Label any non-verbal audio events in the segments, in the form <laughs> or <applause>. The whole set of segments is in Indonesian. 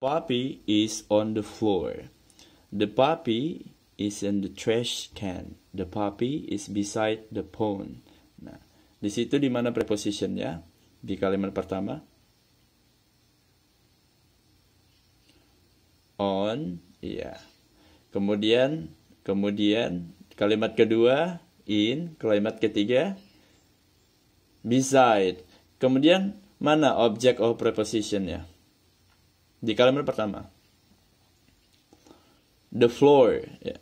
Puppy is on the floor. The puppy is in the trash can. The puppy is beside the pond. Nah, di situ di mana prepositionnya? Di kalimat pertama. On, iya. Yeah. Kemudian, kemudian kalimat kedua in, kalimat ketiga beside. Kemudian mana objek of prepositionnya? Di kalimat pertama. The floor. Yeah.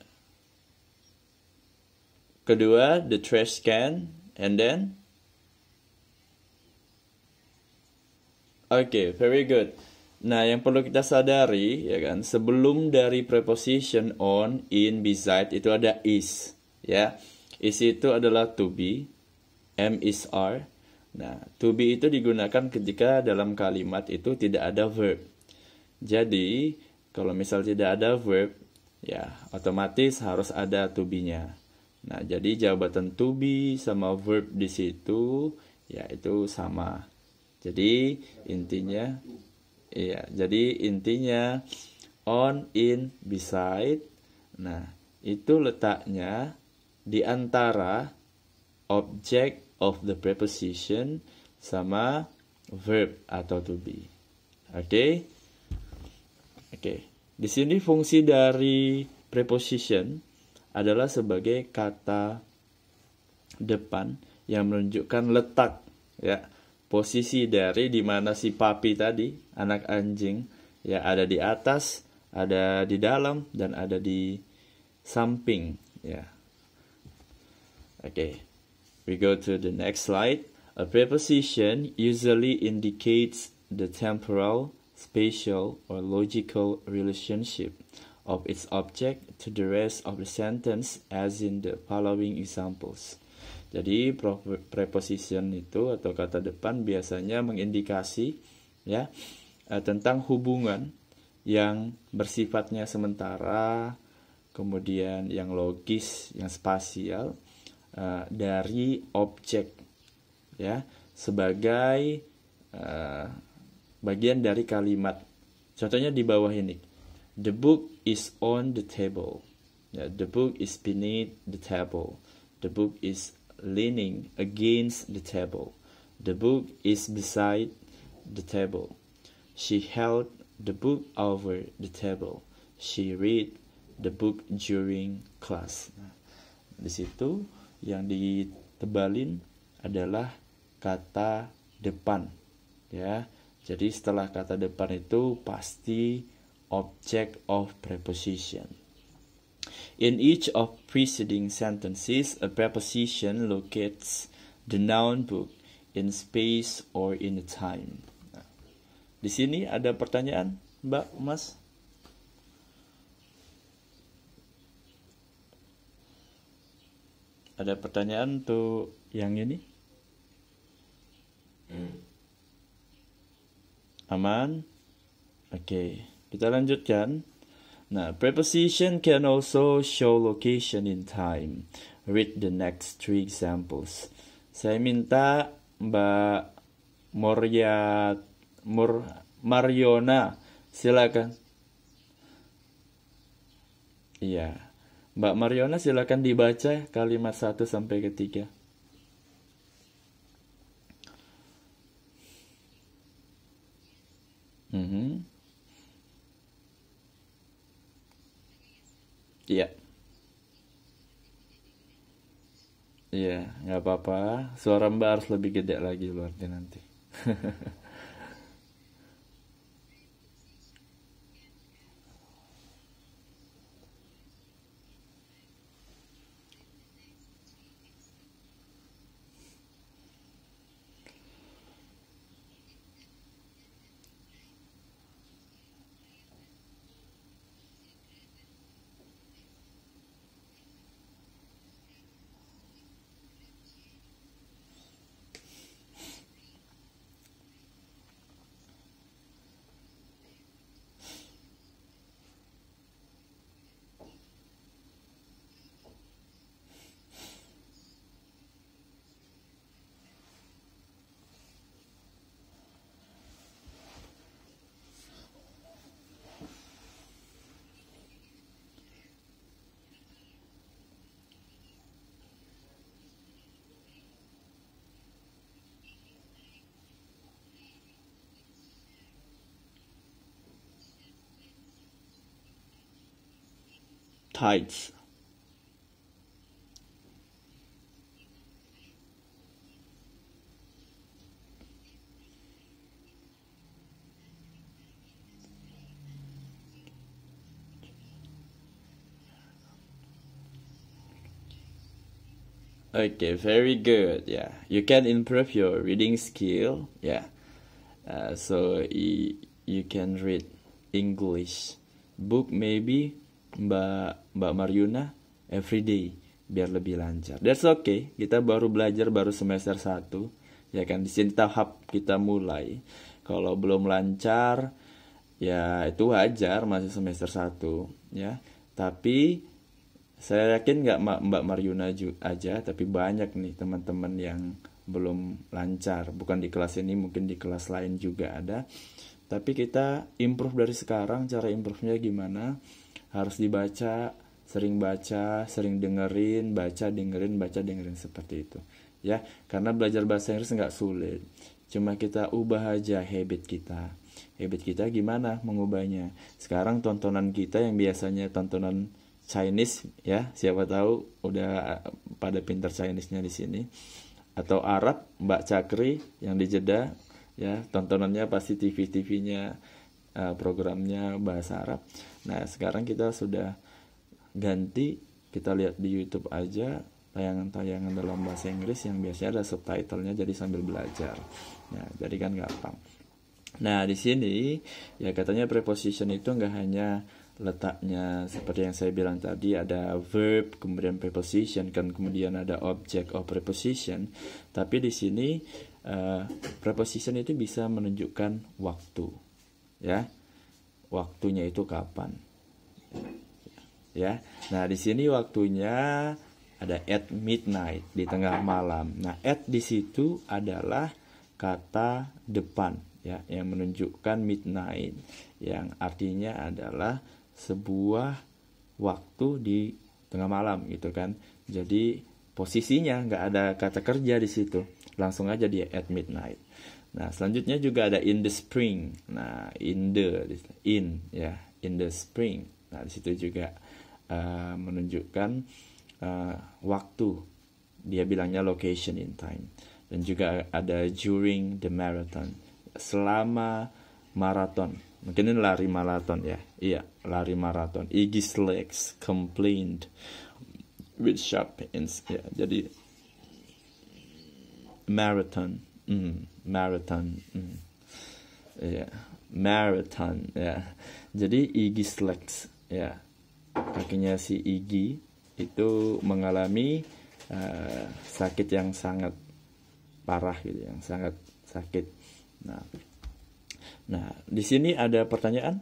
Kedua, the trash can. And then. Oke, okay, very good. Nah, yang perlu kita sadari ya kan, sebelum dari preposition on, in, beside itu ada is, ya. Is itu adalah to be, m is are. Nah, to be itu digunakan ketika dalam kalimat itu tidak ada verb. Jadi, kalau misal tidak ada verb, ya otomatis harus ada to be-nya. Nah, jadi jawaban to be sama verb di situ ya itu sama. Jadi intinya iya, jadi intinya on, in, beside. Nah, itu letaknya di antara object of the preposition sama verb atau to be. Oke? Okay? Oke. Di sini fungsi dari preposition adalah sebagai kata depan yang menunjukkan letak ya posisi dari di mana si papi tadi anak anjing ya ada di atas, ada di dalam dan ada di samping ya. Oke. Okay. We go to the next slide. A preposition usually indicates the temporal spatial or logical relationship of its object to the rest of the sentence as in the following examples. Jadi preposition itu atau kata depan biasanya mengindikasi ya eh, tentang hubungan yang bersifatnya sementara, kemudian yang logis, yang spasial eh, dari objek ya sebagai eh, bagian dari kalimat. Contohnya di bawah ini. The book is on the table. Yeah, the book is beneath the table. The book is leaning against the table. The book is beside the table. She held the book over the table. She read the book during class. Nah, di situ yang ditebalin adalah kata depan, ya jadi setelah kata depan itu pasti object of preposition. In each of preceding sentences, a preposition locates the noun book in space or in time. di sini ada pertanyaan, Mbak, Mas? Ada pertanyaan untuk yang ini? Hmm. Aman? Oke, kita lanjutkan. Nah, preposition can also show location in time. Read the next three examples. Saya minta Mbak Moria Mur Mariona, silakan. Iya. Mbak Mariona silakan dibaca kalimat satu sampai ketiga. Mm-hmm. Iya. Iya, nggak apa-apa. Suara Mbak harus lebih gede lagi berarti nanti. <laughs> tides. Okay, very good. Yeah, you can improve your reading skill. Yeah, uh, so you, you can read English book maybe Mbak Mbak every everyday biar lebih lancar. That's okay. Kita baru belajar baru semester 1. Ya kan di sini tahap kita mulai. Kalau belum lancar ya itu wajar masih semester 1 ya. Tapi saya yakin nggak Mbak Maryuna aja, tapi banyak nih teman-teman yang belum lancar. Bukan di kelas ini, mungkin di kelas lain juga ada. Tapi kita improve dari sekarang, cara improve-nya gimana? harus dibaca sering baca sering dengerin baca dengerin baca dengerin seperti itu ya karena belajar bahasa Inggris nggak sulit cuma kita ubah aja habit kita habit kita gimana mengubahnya sekarang tontonan kita yang biasanya tontonan Chinese ya siapa tahu udah eh, pada pinter Chinese-nya di sini atau Arab Mbak Cakri yang di jeda ya tontonannya pasti TV-TV-nya eh, programnya bahasa Arab Nah, sekarang kita sudah ganti kita lihat di YouTube aja tayangan-tayangan dalam bahasa Inggris yang biasanya ada subtitlenya jadi sambil belajar. Nah, jadi kan gampang. Nah, di sini ya katanya preposition itu nggak hanya letaknya seperti yang saya bilang tadi ada verb kemudian preposition kan kemudian ada object of preposition tapi di sini uh, preposition itu bisa menunjukkan waktu ya waktunya itu kapan. Ya. Nah, di sini waktunya ada at midnight di tengah malam. Nah, at di situ adalah kata depan ya yang menunjukkan midnight yang artinya adalah sebuah waktu di tengah malam gitu kan. Jadi posisinya nggak ada kata kerja di situ. Langsung aja dia at midnight. Nah, selanjutnya juga ada in the spring. Nah, in the in ya, in the spring. Nah, di situ juga uh, menunjukkan uh, waktu. Dia bilangnya location in time. Dan juga ada during the marathon. Selama maraton. Mungkin ini lari maraton ya. Iya, lari maraton. Iggy's legs complained with sharp pains. Ya, jadi marathon. Mm marathon hmm. yeah. marathon ya yeah. jadi Iggy Slacks ya yeah. kakinya si Iggy itu mengalami uh, sakit yang sangat parah gitu yang sangat sakit nah nah di sini ada pertanyaan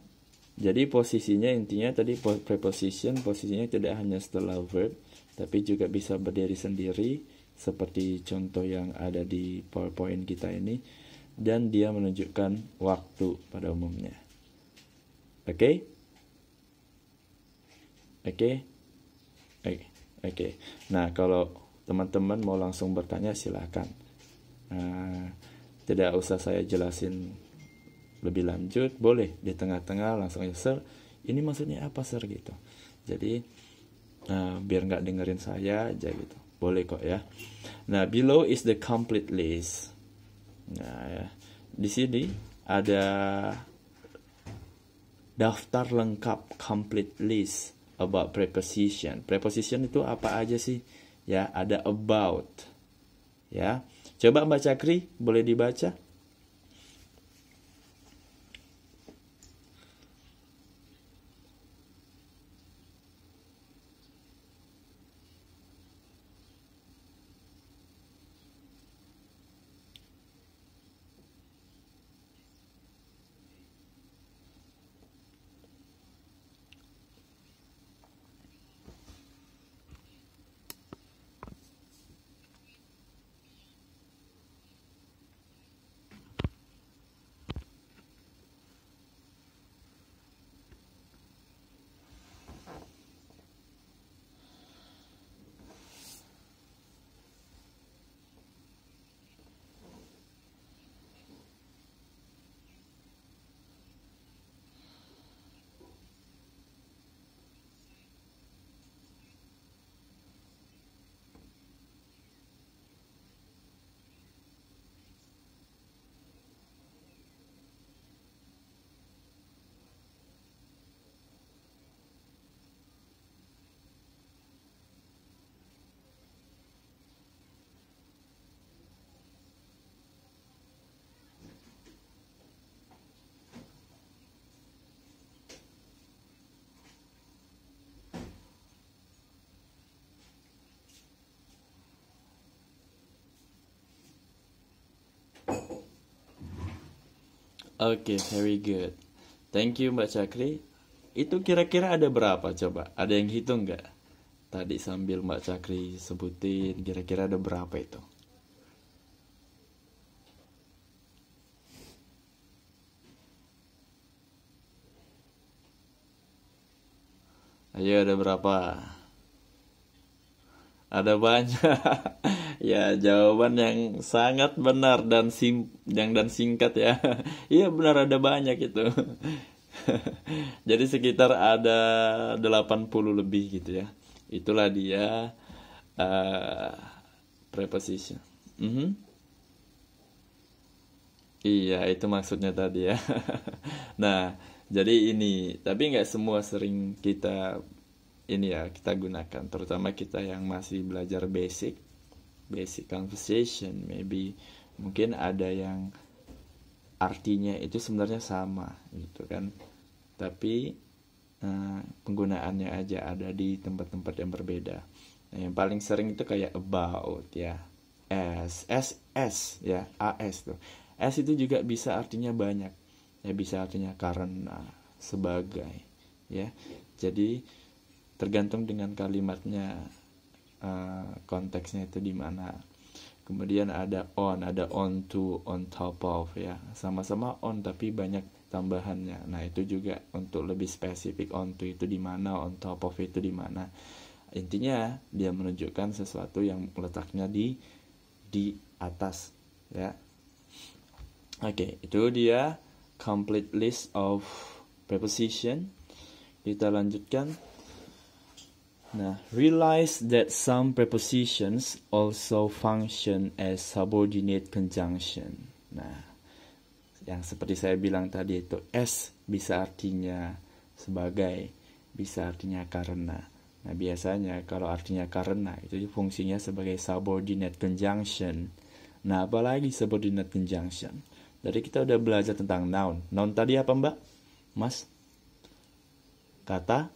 jadi posisinya intinya tadi preposition posisinya tidak hanya setelah verb tapi juga bisa berdiri sendiri seperti contoh yang ada di PowerPoint kita ini dan dia menunjukkan waktu pada umumnya. Oke? Okay? Oke? Okay? Oke. Okay. Oke. Nah, kalau teman-teman mau langsung bertanya silahkan. Nah, tidak usah saya jelasin lebih lanjut, boleh di tengah-tengah langsung ya, sir, ini maksudnya apa sir gitu. Jadi uh, biar nggak dengerin saya aja gitu. Boleh kok ya. Nah, below is the complete list. Nah, ya. di sini ada daftar lengkap complete list about preposition. Preposition itu apa aja sih? Ya, ada about. Ya. Coba baca Cakri, boleh dibaca? Oke, okay, very good. Thank you Mbak Cakri. Itu kira-kira ada berapa coba? Ada yang hitung nggak? Tadi sambil Mbak Cakri sebutin kira-kira ada berapa itu? Ayo ada berapa? Ada banyak. <laughs> ya jawaban yang sangat benar dan sim yang dan singkat ya <laughs> iya benar ada banyak itu <laughs> jadi sekitar ada 80 lebih gitu ya itulah dia uh, preposition mm -hmm. iya itu maksudnya tadi ya <laughs> nah jadi ini tapi nggak semua sering kita ini ya kita gunakan terutama kita yang masih belajar basic basic conversation maybe mungkin ada yang artinya itu sebenarnya sama gitu kan tapi uh, penggunaannya aja ada di tempat-tempat yang berbeda nah, yang paling sering itu kayak about ya s s s ya as tuh s itu juga bisa artinya banyak ya bisa artinya karena sebagai ya jadi tergantung dengan kalimatnya Eh, konteksnya itu di mana kemudian ada on ada on to on top of ya sama-sama on tapi banyak tambahannya nah itu juga untuk lebih spesifik on to itu di mana on top of itu di mana intinya dia menunjukkan sesuatu yang letaknya di di atas ya oke okay, itu dia complete list of preposition kita lanjutkan Nah, realize that some prepositions also function as subordinate conjunction. Nah, yang seperti saya bilang tadi itu s bisa artinya sebagai, bisa artinya karena. Nah, biasanya kalau artinya karena itu fungsinya sebagai subordinate conjunction. Nah, apalagi subordinate conjunction. Jadi kita udah belajar tentang noun. Noun tadi apa, Mbak? Mas? Kata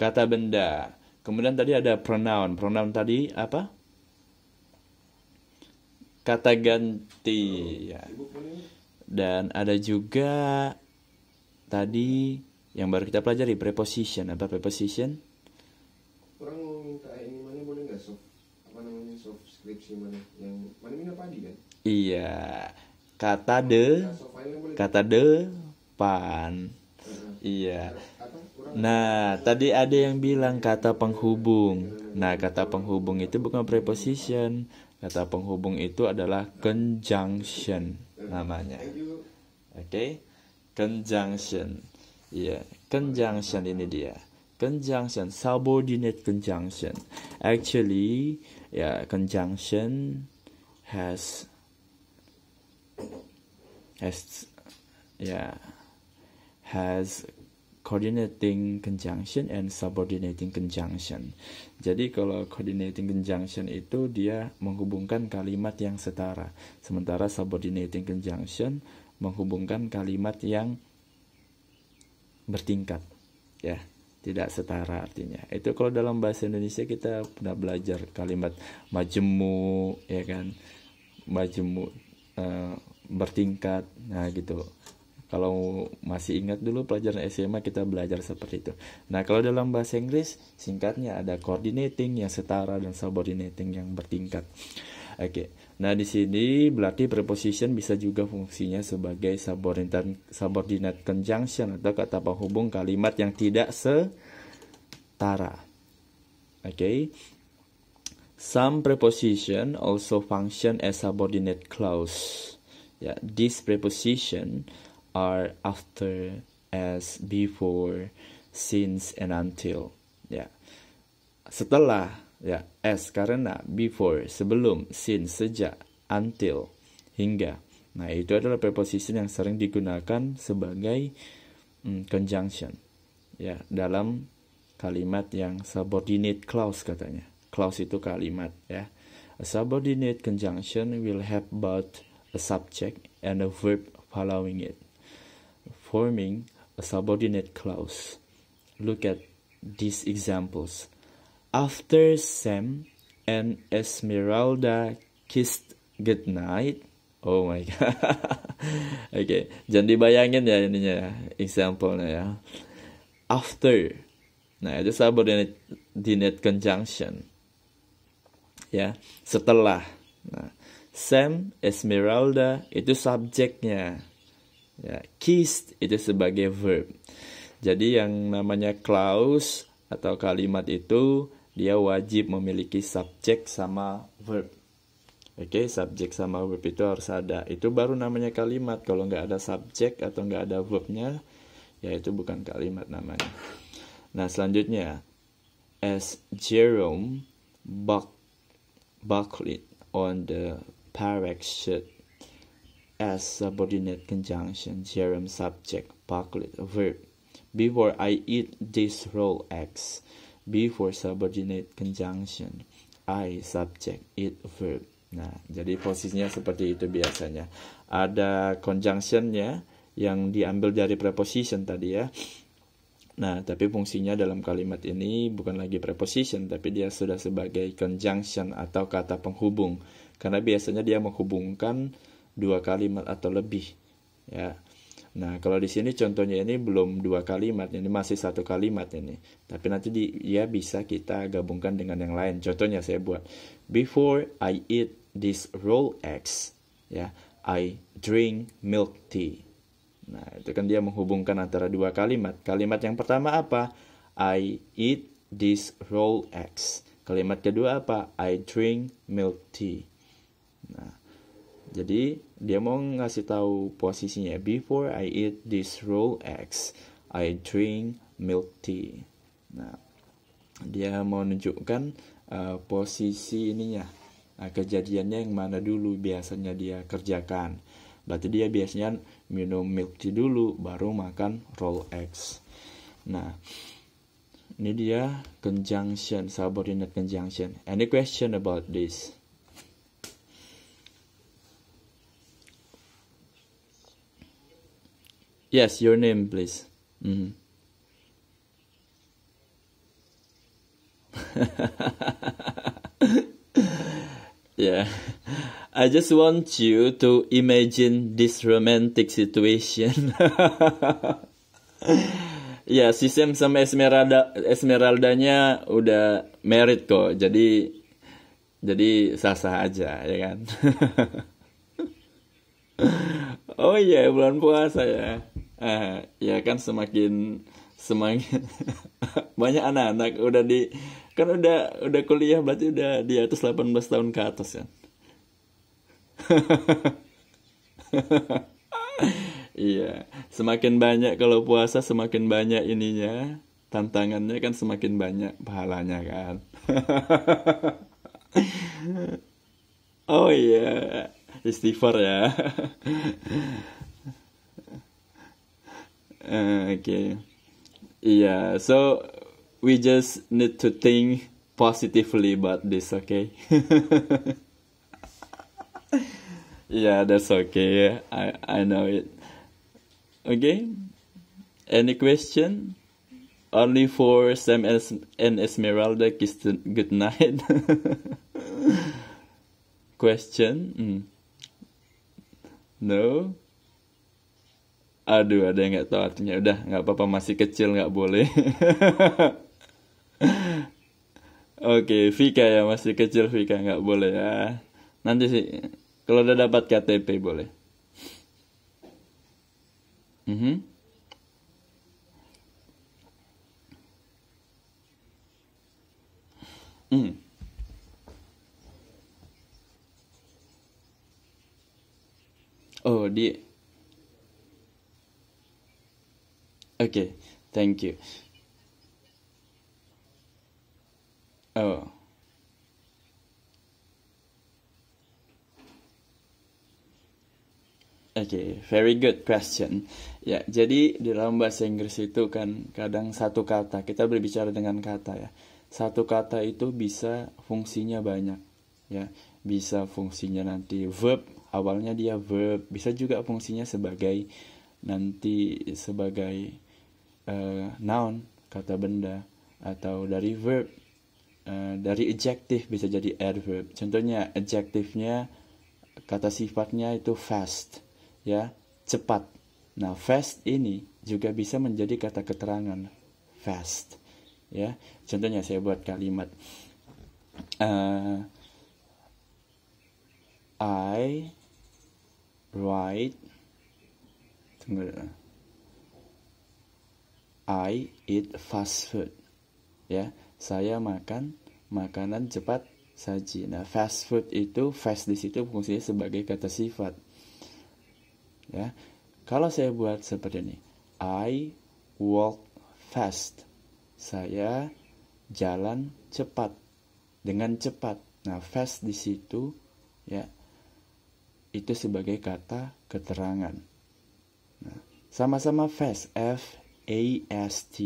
kata benda. Kemudian tadi ada pronoun. Pronoun tadi apa? Kata ganti. Ya. Dan ada juga tadi yang baru kita pelajari preposition apa preposition? Kurang minta ini mana boleh nggak soft apa namanya soft skripsi mana yang mana minta padi kan? Iya kata de kan kata depan iya Nah, tadi ada yang bilang kata penghubung. Nah, kata penghubung itu bukan preposition. Kata penghubung itu adalah conjunction namanya. Oke? Okay? Conjunction. Iya, yeah. conjunction ini dia. Conjunction, subordinate conjunction. Actually, ya yeah, conjunction has has ya yeah, has coordinating conjunction and subordinating conjunction. Jadi kalau coordinating conjunction itu dia menghubungkan kalimat yang setara, sementara subordinating conjunction menghubungkan kalimat yang bertingkat. Ya, tidak setara artinya. Itu kalau dalam bahasa Indonesia kita pernah belajar kalimat majemuk ya kan. Majemuk uh, eh, bertingkat. Nah, gitu kalau masih ingat dulu pelajaran SMA kita belajar seperti itu. Nah, kalau dalam bahasa Inggris singkatnya ada coordinating yang setara dan subordinating yang bertingkat. Oke. Okay. Nah, di sini berarti preposition bisa juga fungsinya sebagai subordinate subordinate conjunction atau kata penghubung kalimat yang tidak setara. Oke. Okay. Some preposition also function as subordinate clause. Ya, yeah, this preposition are after as before since and until ya setelah ya as karena before sebelum since sejak until hingga nah itu adalah preposition yang sering digunakan sebagai mm, conjunction ya dalam kalimat yang subordinate clause katanya clause itu kalimat ya a subordinate conjunction will have both a subject and a verb following it forming a subordinate clause. Look at these examples. After Sam and Esmeralda kissed goodnight, oh my god. Oke, <laughs> okay. jangan dibayangin ya ininya ya, example-nya ya. After. Nah, itu subordinate conjunction. Ya, setelah. Nah, Sam, Esmeralda itu subjeknya. Ya, kissed itu sebagai verb. Jadi yang namanya clause atau kalimat itu dia wajib memiliki subjek sama verb. Oke, okay, subjek sama verb itu harus ada. Itu baru namanya kalimat. Kalau nggak ada subjek atau nggak ada verbnya, ya itu bukan kalimat namanya. Nah, selanjutnya, as Jerome buck, buckled on the parachute as subordinate conjunction, gerund, subject, bucklet, verb. Before I eat this roll X. Before subordinate conjunction, I subject it verb. Nah, jadi posisinya seperti itu biasanya. Ada conjunctionnya yang diambil dari preposition tadi ya. Nah, tapi fungsinya dalam kalimat ini bukan lagi preposition, tapi dia sudah sebagai conjunction atau kata penghubung. Karena biasanya dia menghubungkan dua kalimat atau lebih ya nah kalau di sini contohnya ini belum dua kalimat ini masih satu kalimat ini tapi nanti dia ya bisa kita gabungkan dengan yang lain contohnya saya buat before I eat this roll eggs ya I drink milk tea nah itu kan dia menghubungkan antara dua kalimat kalimat yang pertama apa I eat this roll eggs kalimat kedua apa I drink milk tea nah jadi dia mau ngasih tahu posisinya before I eat this roll eggs, I drink milk tea. Nah, dia mau nunjukkan uh, posisi ininya, uh, kejadiannya yang mana dulu biasanya dia kerjakan. Berarti dia biasanya minum milk tea dulu, baru makan roll eggs. Nah, ini dia conjunction, subordinate conjunction. Any question about this? Yes, your name, please. Mm -hmm. <laughs> yeah. I just want you to imagine this romantic situation. ya, <laughs> yeah, si Sam sama Esmeralda Esmeraldanya udah married kok. Jadi jadi sah-sah aja, ya kan? <laughs> oh iya, yeah, bulan puasa ya uh, ya kan semakin semakin <laughs> banyak anak-anak udah di kan udah udah kuliah berarti udah di atas 18 tahun ke atas ya <laughs> iya semakin banyak kalau puasa semakin banyak ininya tantangannya kan semakin banyak pahalanya kan <laughs> oh iya yeah. istighfar ya Uh, okay. Yeah, so we just need to think positively about this, okay? <laughs> yeah, that's okay. I I know it. Okay? Any question? Only for Sam and Esmeralda kiss good night. <laughs> question? Mm. No? Aduh, ada yang nggak tahu artinya. Udah, nggak apa-apa, masih kecil nggak boleh. <laughs> Oke, okay, Vika ya masih kecil Vika nggak boleh ya. Nanti sih kalau udah dapat KTP boleh. Mm -hmm. Mm. Oh, di Oke, thank you. Oh. okay, very good question. Ya, jadi di dalam bahasa Inggris itu kan kadang satu kata, kita berbicara dengan kata ya. Satu kata itu bisa fungsinya banyak, ya. Bisa fungsinya nanti verb, awalnya dia verb, bisa juga fungsinya sebagai nanti sebagai uh, noun kata benda atau dari verb uh, dari adjective bisa jadi adverb contohnya adjectivenya kata sifatnya itu fast ya cepat nah fast ini juga bisa menjadi kata keterangan fast ya contohnya saya buat kalimat uh, I write tunggu I eat fast food. Ya, saya makan makanan cepat saji. Nah, fast food itu fast di situ fungsinya sebagai kata sifat. Ya. Kalau saya buat seperti ini. I walk fast. Saya jalan cepat. Dengan cepat. Nah, fast di situ ya itu sebagai kata keterangan. Nah, sama-sama fast F AST.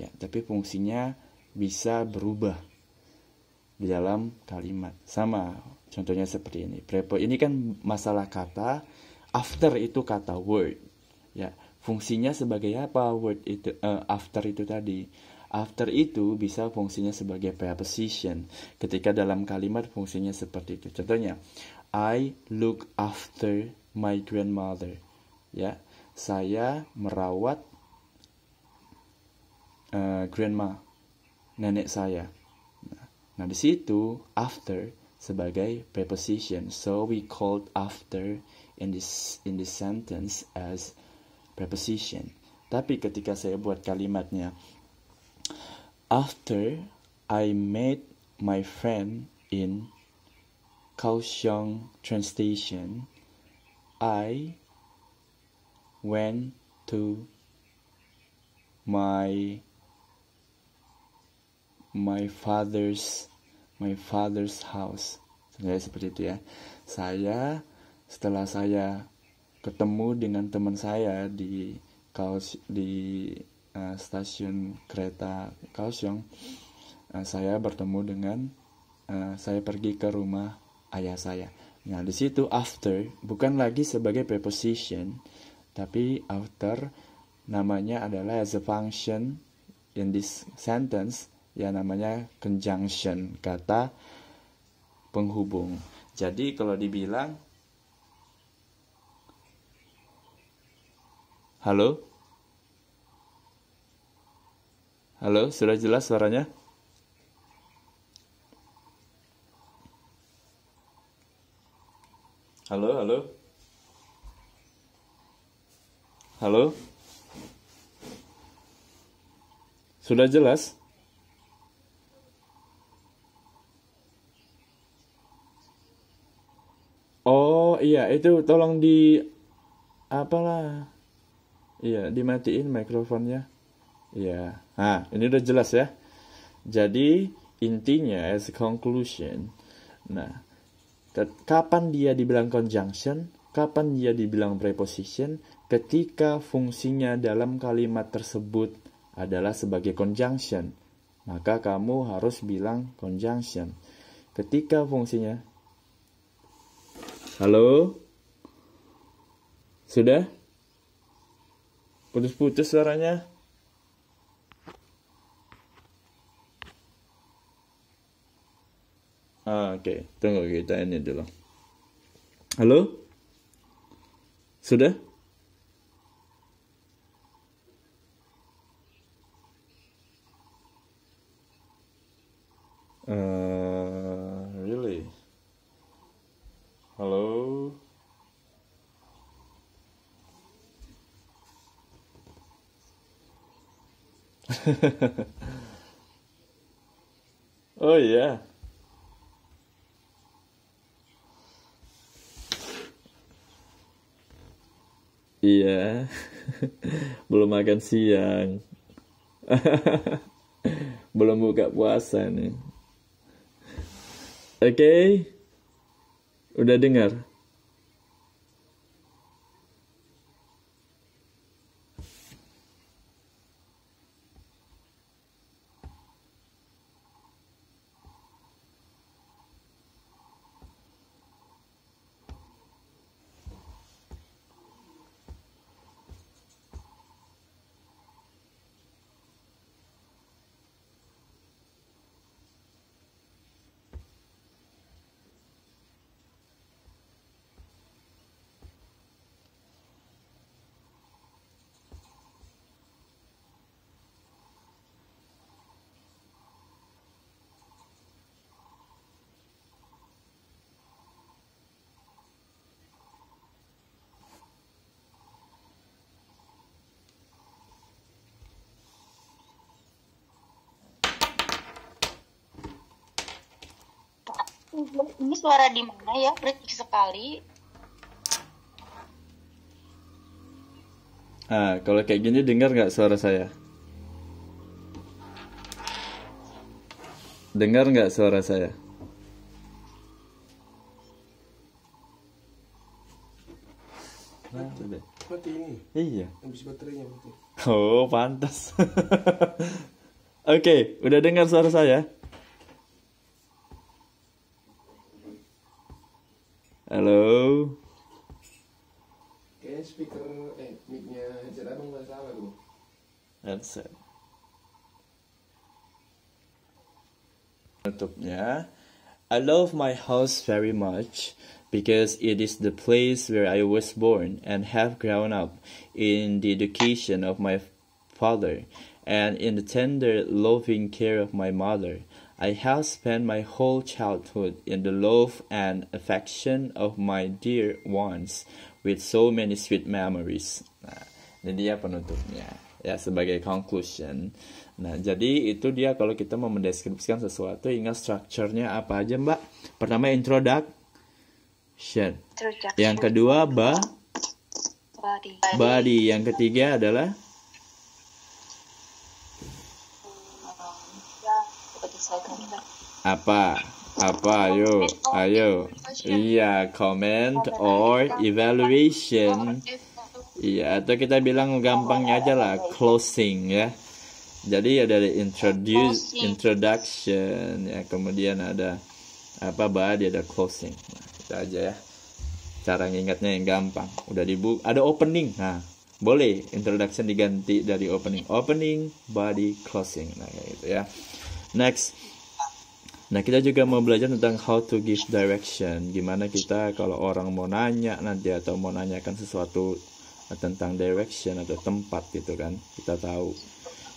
Ya, tapi fungsinya bisa berubah di dalam kalimat. Sama contohnya seperti ini. Prepo ini kan masalah kata, after itu kata word. Ya, fungsinya sebagai apa word itu uh, after itu tadi? After itu bisa fungsinya sebagai preposition. Ketika dalam kalimat fungsinya seperti itu. Contohnya, I look after my grandmother. Ya, saya merawat uh, grandma nenek saya nah di situ after sebagai preposition so we called after in this in this sentence as preposition tapi ketika saya buat kalimatnya after I met my friend in Kaohsiung train station, I went to my my father's my father's house. Sebenarnya seperti itu ya. Saya setelah saya ketemu dengan teman saya di Kaos di uh, stasiun kereta Kaohsiung, uh, saya bertemu dengan uh, saya pergi ke rumah ayah saya. Nah, di situ after bukan lagi sebagai preposition, tapi after namanya adalah as a function in this sentence ya namanya conjunction kata penghubung jadi kalau dibilang halo halo sudah jelas suaranya halo halo halo sudah jelas itu tolong di apalah iya dimatiin mikrofonnya iya nah ini udah jelas ya jadi intinya as a conclusion nah kapan dia dibilang conjunction kapan dia dibilang preposition ketika fungsinya dalam kalimat tersebut adalah sebagai conjunction maka kamu harus bilang conjunction ketika fungsinya halo sudah? Putus-putus suaranya. Ah, Oke, okay. tunggu kita ini dulu. Halo? Sudah? Uh, <laughs> oh yeah. Iya, iya. <laughs> belum makan siang, <laughs> belum buka puasa nih. Oke, okay. udah dengar? Ini suara di mana ya? Berisik sekali. Nah, kalau kayak gini dengar nggak suara saya? Dengar nggak suara saya? Mati, nah, mati ini. Iya. baterainya Oh, pantas. <laughs> Oke, okay, udah dengar suara saya? Hello. Okay, speaker eh mic-nya headset nggak salah Headset. Tutupnya. I love my house very much because it is the place where I was born and have grown up in the education of my father and in the tender loving care of my mother. I have spent my whole childhood in the love and affection of my dear ones with so many sweet memories. Nah, ini dia penutupnya ya sebagai conclusion. Nah, jadi itu dia kalau kita mau mendeskripsikan sesuatu ingat strukturnya apa aja, Mbak? Pertama introduction. Yang kedua ba body. Body. Yang ketiga adalah Apa? Apa? Ayo, ayo. Iya, comment or evaluation. Iya, atau kita bilang gampangnya aja lah, closing ya. Jadi ya dari introduce, introduction, ya kemudian ada apa bah ada closing. Nah, kita aja ya. Cara ngingatnya yang gampang. Udah dibuka, ada opening. Nah, boleh introduction diganti dari opening opening body closing nah kayak gitu ya next Nah, kita juga mau belajar tentang how to give direction. Gimana kita kalau orang mau nanya nanti atau mau nanyakan sesuatu tentang direction atau tempat gitu kan. Kita tahu.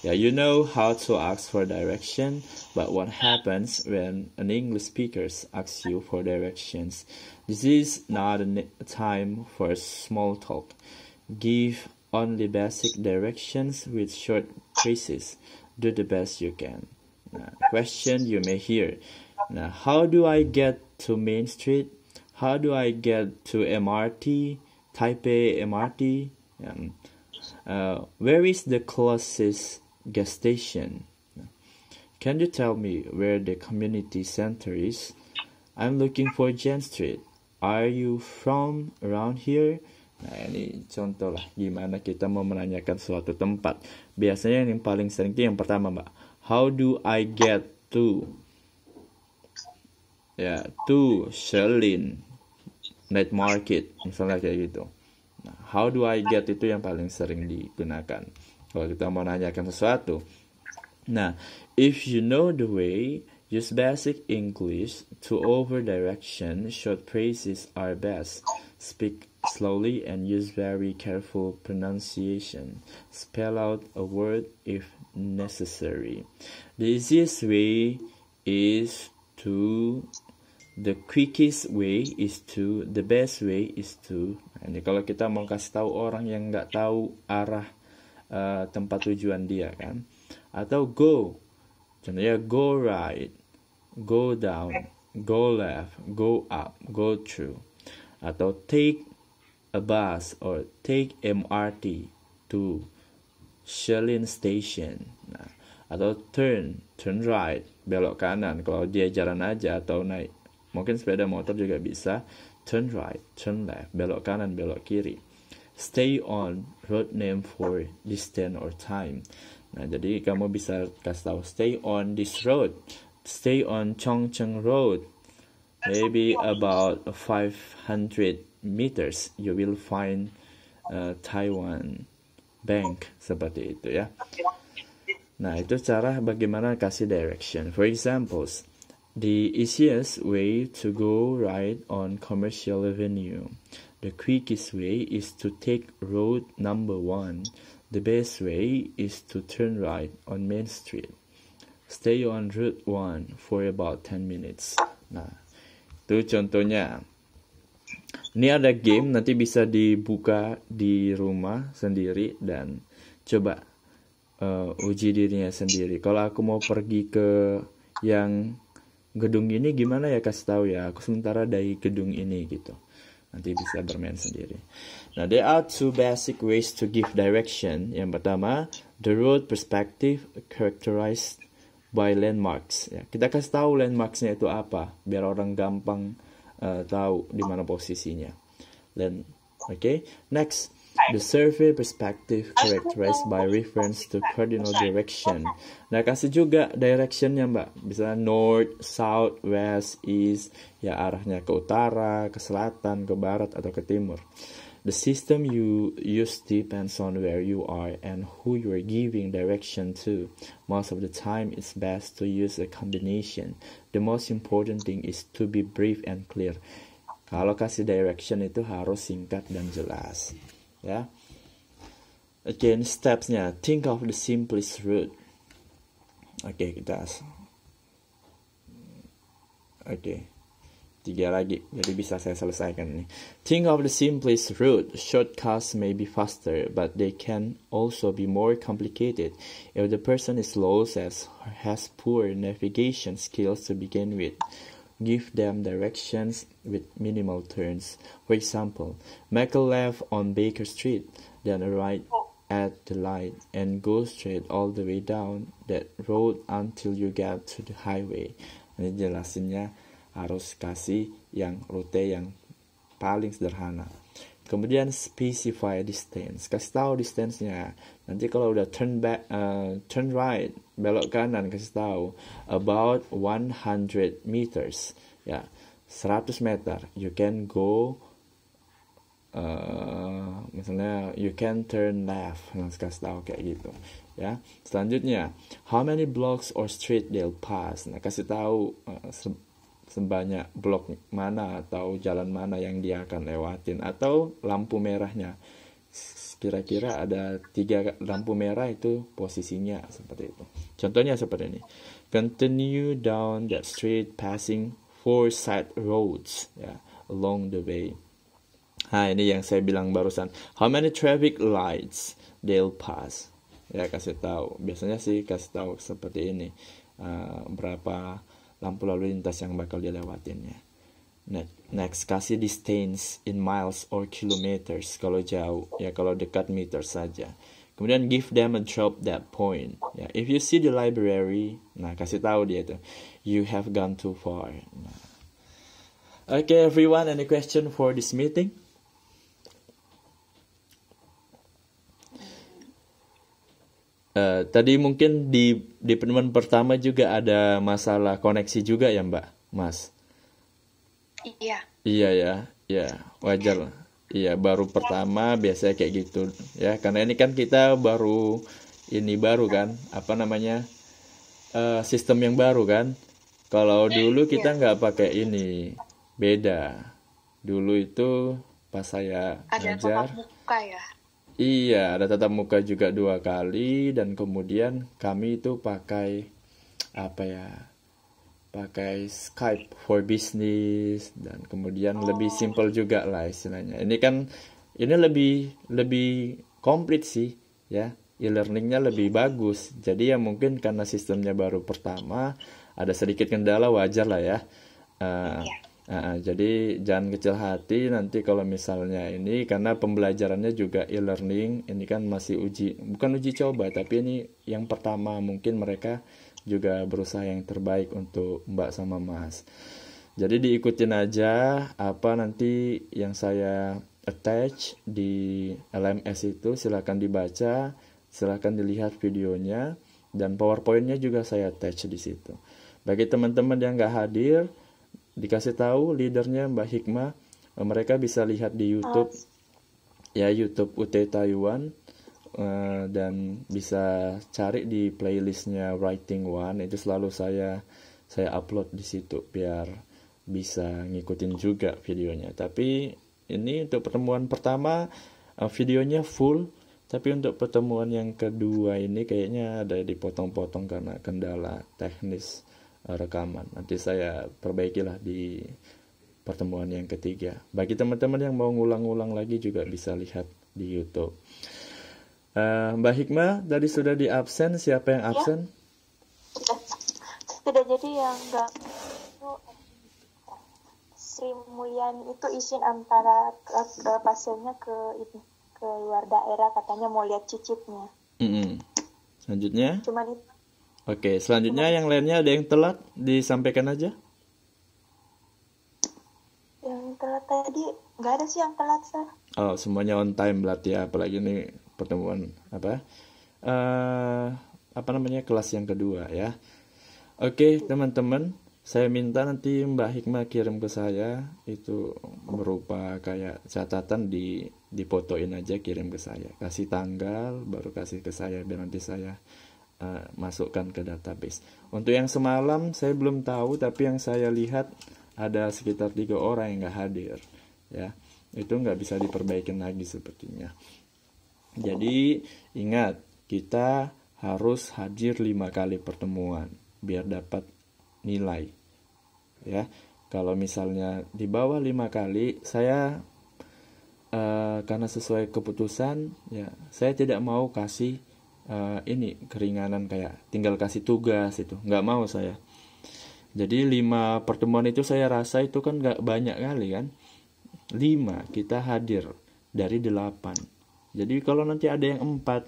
Ya, yeah, you know how to ask for direction, but what happens when an English speaker asks you for directions? This is not a time for small talk. Give only basic directions with short phrases. Do the best you can. question you may hear. Now, how do I get to Main Street? How do I get to MRT, Taipei MRT? Um, uh, where is the closest gas station? Can you tell me where the community center is? I'm looking for Jane Street. Are you from around here? Nah, ini contoh lah gimana kita mau menanyakan suatu tempat. Biasanya yang paling sering itu yang pertama, Mbak. How do I get to? Ya, to Sherlin night market misalnya kayak gitu. Nah, how do I get itu yang paling sering digunakan kalau kita mau nanyakan sesuatu. Nah, if you know the way, use basic English to over direction. Short phrases are best. Speak slowly and use very careful pronunciation. Spell out a word if necessary. The easiest way is to the quickest way is to the best way is to ini kalau kita mau kasih tahu orang yang nggak tahu arah uh, tempat tujuan dia kan atau go contohnya go right go down go left go up go through atau take a bus or take MRT to Shilin Station. Nah, atau turn, turn right, belok kanan. Kalau dia jalan aja atau naik, mungkin sepeda motor juga bisa. Turn right, turn left, belok kanan, belok kiri. Stay on road name for distance or time. Nah, jadi kamu bisa kasih tahu stay on this road, stay on Chongcheng Road. Maybe about 500 meters, you will find uh, Taiwan bank seperti itu ya. Nah, itu cara bagaimana kasih direction. For examples, the easiest way to go right on Commercial Avenue. The quickest way is to take road number one. The best way is to turn right on Main Street. Stay on Route one for about 10 minutes. Nah, itu contohnya. Ini ada game nanti bisa dibuka di rumah sendiri dan coba uh, uji dirinya sendiri. Kalau aku mau pergi ke yang gedung ini gimana ya kasih tahu ya. Aku sementara dari gedung ini gitu. Nanti bisa bermain sendiri. Nah, there are two basic ways to give direction. Yang pertama, the road perspective characterized by landmarks. Ya, kita kasih tahu landmarksnya itu apa biar orang gampang uh, tahu di mana posisinya. then, oke, okay. next The survey perspective characterized by reference to cardinal direction. Nah, kasih juga directionnya, Mbak. Bisa north, south, west, east, ya arahnya ke utara, ke selatan, ke barat, atau ke timur. The system you use depends on where you are and who you are giving direction to. Most of the time, it's best to use a combination. The most important thing is to be brief and clear. Kalau kasih direction itu harus singkat dan jelas. Ya. Yeah. Again, stepsnya. Think of the simplest route. okay, kita. Oke. Okay tiga lagi jadi bisa saya selesaikan ini think of the simplest route shortcuts may be faster but they can also be more complicated if the person is slow as has poor navigation skills to begin with give them directions with minimal turns for example make a left on baker street then a right at the light and go straight all the way down that road until you get to the highway ini jelasinnya harus kasih yang rute yang paling sederhana. Kemudian specify distance, kasih tahu distance-nya. Nanti kalau udah turn back, uh, turn right, belok kanan kasih tahu about 100 meters, ya 100 meter. You can go, uh, misalnya you can turn left, Nanti kasih tahu kayak gitu. Ya, selanjutnya how many blocks or street they'll pass, nah kasih tahu uh, sebanyak blok mana atau jalan mana yang dia akan lewatin atau lampu merahnya kira-kira ada tiga lampu merah itu posisinya seperti itu contohnya seperti ini continue down that street passing four side roads ya along the way Nah ini yang saya bilang barusan how many traffic lights they'll pass ya kasih tahu biasanya sih kasih tahu seperti ini uh, berapa lampu lalu lintas yang bakal dilewatin ya. Next, kasih distance in miles or kilometers kalau jauh ya kalau dekat meter saja. Kemudian give them a drop that point. Ya, if you see the library, nah kasih tahu dia itu, you have gone too far. Nah. Okay, everyone, any question for this meeting? Eh, tadi mungkin di di penemuan pertama juga ada masalah koneksi juga ya Mbak, Mas. Iya. Iya ya, ya wajar. Iya baru iya. pertama biasanya kayak gitu ya karena ini kan kita baru ini baru kan apa namanya uh, sistem yang baru kan. Kalau iya. dulu kita nggak pakai ini beda. Dulu itu pas saya ada ngajar. Ada ya? Iya, ada tatap muka juga dua kali dan kemudian kami itu pakai apa ya? Pakai Skype for business dan kemudian oh. lebih simple juga lah istilahnya. Ini kan ini lebih lebih komplit sih ya. E-learningnya lebih bagus. Jadi ya mungkin karena sistemnya baru pertama ada sedikit kendala wajar lah ya. Uh, eh, yeah Nah, jadi jangan kecil hati nanti kalau misalnya ini karena pembelajarannya juga e-learning ini kan masih uji bukan uji coba tapi ini yang pertama mungkin mereka juga berusaha yang terbaik untuk Mbak sama Mas. Jadi diikutin aja apa nanti yang saya attach di LMS itu silahkan dibaca, silahkan dilihat videonya dan PowerPointnya juga saya attach di situ. Bagi teman-teman yang nggak hadir, dikasih tahu leadernya Mbak Hikmah eh, mereka bisa lihat di YouTube ya YouTube UT Taiwan eh, dan bisa cari di playlistnya Writing One itu selalu saya saya upload di situ biar bisa ngikutin juga videonya tapi ini untuk pertemuan pertama eh, videonya full tapi untuk pertemuan yang kedua ini kayaknya ada dipotong-potong karena kendala teknis rekaman nanti saya perbaikilah di pertemuan yang ketiga bagi teman-teman yang mau ngulang ulang lagi juga bisa lihat di YouTube uh, Mbak Hikmah tadi sudah di absen siapa yang iya. absen ya. sudah jadi yang enggak Sri Mulyani itu izin antara ke pasiennya ke ini ke luar daerah katanya mau lihat cicitnya. Mm -hmm. Selanjutnya? Cuman itu Oke, selanjutnya yang lainnya ada yang telat disampaikan aja. Yang telat tadi nggak ada sih yang telat sah. Oh, semuanya on time berarti ya, apalagi ini pertemuan apa? Uh, apa namanya kelas yang kedua ya. Oke, teman-teman, saya minta nanti Mbak Hikmah kirim ke saya itu berupa kayak catatan di dipotoin aja kirim ke saya. Kasih tanggal baru kasih ke saya biar nanti saya Eh, masukkan ke database. Untuk yang semalam saya belum tahu, tapi yang saya lihat ada sekitar tiga orang yang nggak hadir, ya itu nggak bisa diperbaiki lagi sepertinya. Jadi ingat kita harus hadir lima kali pertemuan biar dapat nilai, ya. Kalau misalnya di bawah lima kali, saya uh, karena sesuai keputusan, ya saya tidak mau kasih uh, ini keringanan kayak tinggal kasih tugas itu nggak mau saya jadi lima pertemuan itu saya rasa itu kan nggak banyak kali kan lima kita hadir dari delapan jadi kalau nanti ada yang empat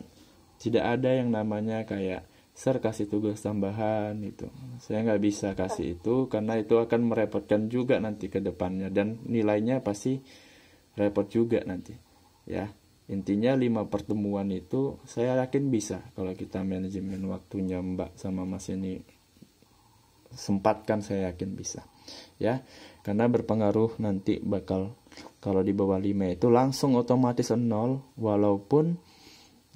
tidak ada yang namanya kayak ser kasih tugas tambahan itu saya nggak bisa kasih itu karena itu akan merepotkan juga nanti ke depannya dan nilainya pasti repot juga nanti ya intinya lima pertemuan itu saya yakin bisa kalau kita manajemen waktunya Mbak sama Mas ini sempatkan saya yakin bisa ya karena berpengaruh nanti bakal kalau di bawah lima itu langsung otomatis nol walaupun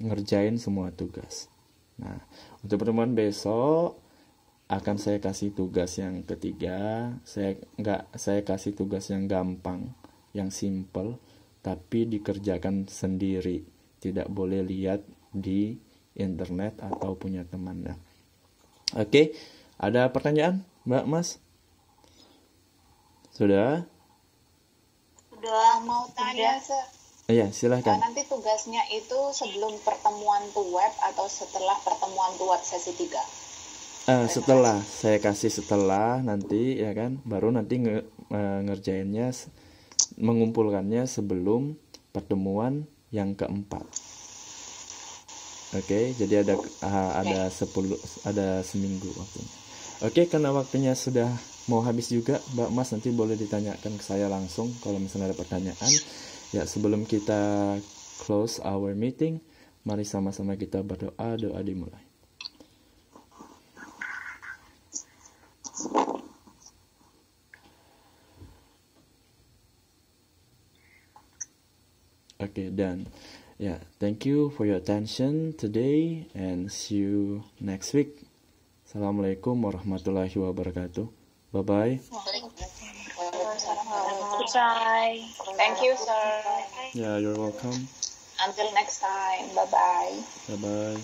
ngerjain semua tugas nah untuk pertemuan besok akan saya kasih tugas yang ketiga saya nggak saya kasih tugas yang gampang yang simple tapi dikerjakan sendiri. Tidak boleh lihat di internet atau punya teman. Nah. Oke, ada pertanyaan, Mbak Mas? Sudah? Sudah mau tanya, Iya, silahkan. Nah, nanti tugasnya itu sebelum pertemuan web atau setelah pertemuan web sesi 3? Uh, eh, setelah saya kasih setelah nanti ya kan baru nanti nge, uh, ngerjainnya mengumpulkannya sebelum pertemuan yang keempat. Oke, okay, jadi ada ah, ada sepuluh ada seminggu waktunya. Oke, okay, karena waktunya sudah mau habis juga, Mbak Mas nanti boleh ditanyakan ke saya langsung kalau misalnya ada pertanyaan. Ya, sebelum kita close our meeting, mari sama-sama kita berdoa, doa dimulai. Okay, done. Yeah, thank you for your attention today and see you next week. Assalamualaikum warahmatullahi wabarakatuh. Bye bye. Bye. Thank you, sir. Yeah, you're welcome. Until next time. Bye bye. Bye bye.